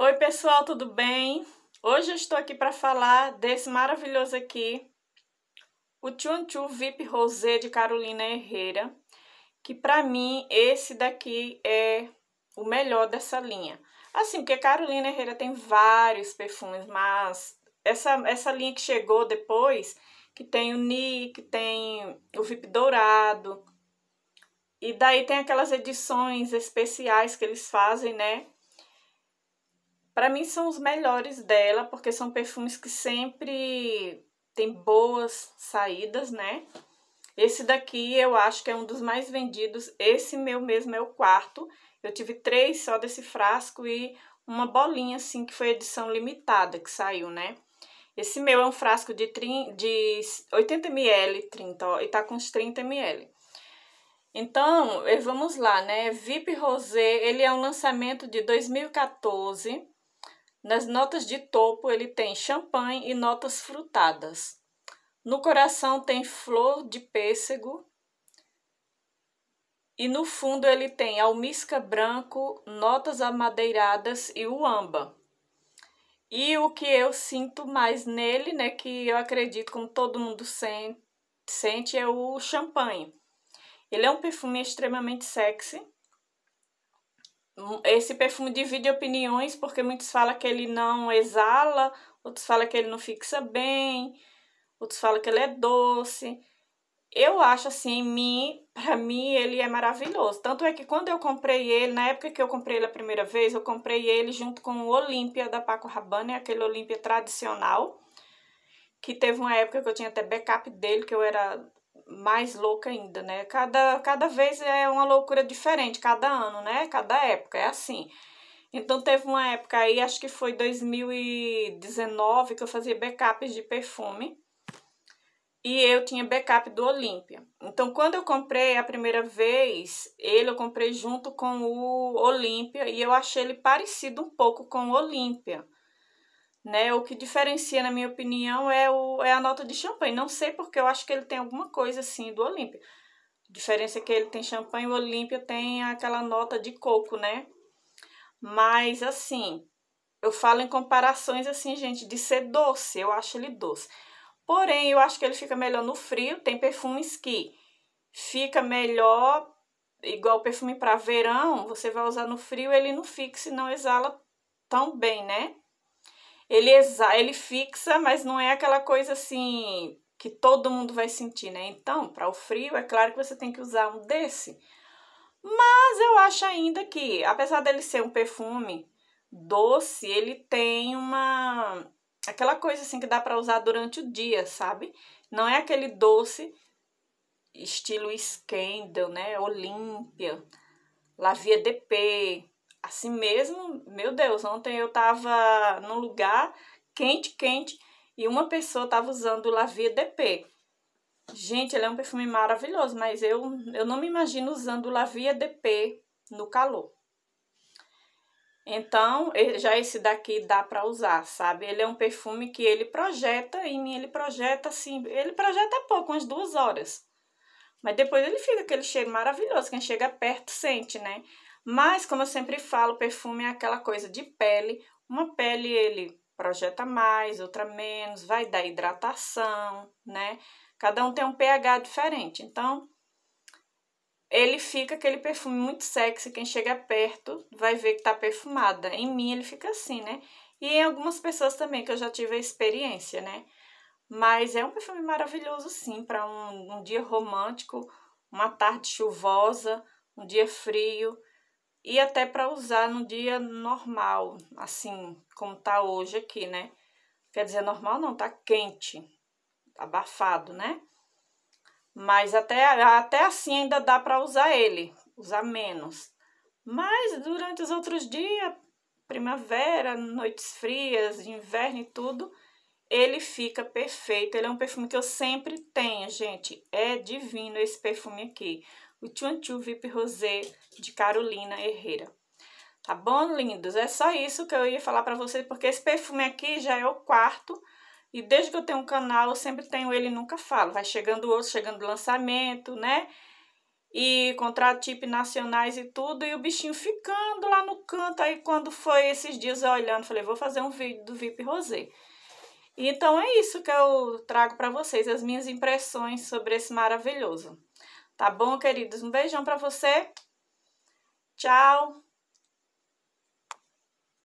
Oi, pessoal, tudo bem? Hoje eu estou aqui para falar desse maravilhoso aqui, o Chun VIP Rosé de Carolina Herrera, que para mim esse daqui é o melhor dessa linha. Assim, porque Carolina Herrera tem vários perfumes, mas essa, essa linha que chegou depois, que tem o Nick, tem o VIP Dourado, e daí tem aquelas edições especiais que eles fazem, né? Para mim são os melhores dela, porque são perfumes que sempre tem boas saídas, né? Esse daqui eu acho que é um dos mais vendidos. Esse meu mesmo é o quarto. Eu tive três só desse frasco e uma bolinha, assim, que foi edição limitada que saiu, né? Esse meu é um frasco de, 30, de 80 ml, 30, ó, e tá com uns 30 ml. Então, eh, vamos lá, né? VIP Rosé, ele é um lançamento de 2014. Nas notas de topo, ele tem champanhe e notas frutadas. No coração, tem flor de pêssego. E no fundo, ele tem almisca branco, notas amadeiradas e uamba. E o que eu sinto mais nele, né, que eu acredito como todo mundo sente, sente é o champanhe. Ele é um perfume extremamente sexy esse perfume divide opiniões, porque muitos falam que ele não exala, outros falam que ele não fixa bem, outros falam que ele é doce. Eu acho assim, mim, para mim ele é maravilhoso. Tanto é que quando eu comprei ele, na época que eu comprei ele a primeira vez, eu comprei ele junto com o Olímpia da Paco Rabanne, aquele Olímpia tradicional, que teve uma época que eu tinha até backup dele, que eu era mais louca ainda, né? Cada, cada vez é uma loucura diferente, cada ano, né? Cada época é assim. Então teve uma época aí, acho que foi 2019, que eu fazia backups de perfume. E eu tinha backup do Olímpia. Então quando eu comprei a primeira vez, ele eu comprei junto com o Olímpia e eu achei ele parecido um pouco com o Olímpia. Né? O que diferencia, na minha opinião, é, o, é a nota de champanhe. Não sei porque eu acho que ele tem alguma coisa assim do Olímpia. A diferença é que ele tem champanhe o Olímpia tem aquela nota de coco, né? Mas assim, eu falo em comparações assim, gente, de ser doce, eu acho ele doce. Porém, eu acho que ele fica melhor no frio, tem perfumes que fica melhor igual perfume para verão, você vai usar no frio, ele não fica, se não exala tão bem, né? ele, exa ele fixa, mas não é aquela coisa assim que todo mundo vai sentir, né? Então, para o frio, é claro que você tem que usar um desse. Mas eu acho ainda que, apesar dele ser um perfume doce, ele tem uma aquela coisa assim que dá para usar durante o dia, sabe? Não é aquele doce estilo Scandal, né? Olímpia, Lavia DP, assim mesmo, meu Deus, ontem eu tava num lugar quente, quente, e uma pessoa tava usando o Lavia DP. Gente, ele é um perfume maravilhoso, mas eu, eu não me imagino usando o Lavia DP no calor. Então, já esse daqui dá para usar, sabe? Ele é um perfume que ele projeta em mim, ele projeta assim, ele projeta pouco, umas duas horas. Mas depois ele fica aquele cheiro maravilhoso, quem chega perto sente, né? Mas, como eu sempre falo, perfume é aquela coisa de pele. Uma pele, ele projeta mais, outra menos, vai dar hidratação, né? Cada um tem um pH diferente. Então, ele fica aquele perfume muito sexy. Quem chega perto vai ver que tá perfumada. Em mim, ele fica assim, né? E em algumas pessoas também, que eu já tive a experiência, né? Mas é um perfume maravilhoso, sim, para um, um dia romântico, uma tarde chuvosa, um dia frio e até para usar no dia normal, assim como tá hoje aqui, né? Quer dizer, normal não, tá quente, abafado, né? Mas até, até assim ainda dá para usar ele, usar menos. Mas durante os outros dias, primavera, noites frias, inverno e tudo, ele fica perfeito. Ele é um perfume que eu sempre tenho, gente. É divino esse perfume aqui o Chuanchu VIP Rosé de Carolina Herrera. Tá bom, lindos? É só isso que eu ia falar pra vocês, porque esse perfume aqui já é o quarto. E desde que eu tenho um canal, eu sempre tenho ele nunca falo. Vai chegando outro, chegando lançamento, né? E contrato tipo nacionais e tudo. E o bichinho ficando lá no canto. Aí quando foi esses dias eu olhando, falei, vou fazer um vídeo do VIP Rosé. Então é isso que eu trago para vocês, as minhas impressões sobre esse maravilhoso. Tá bom, queridos? Um beijão para você. Tchau.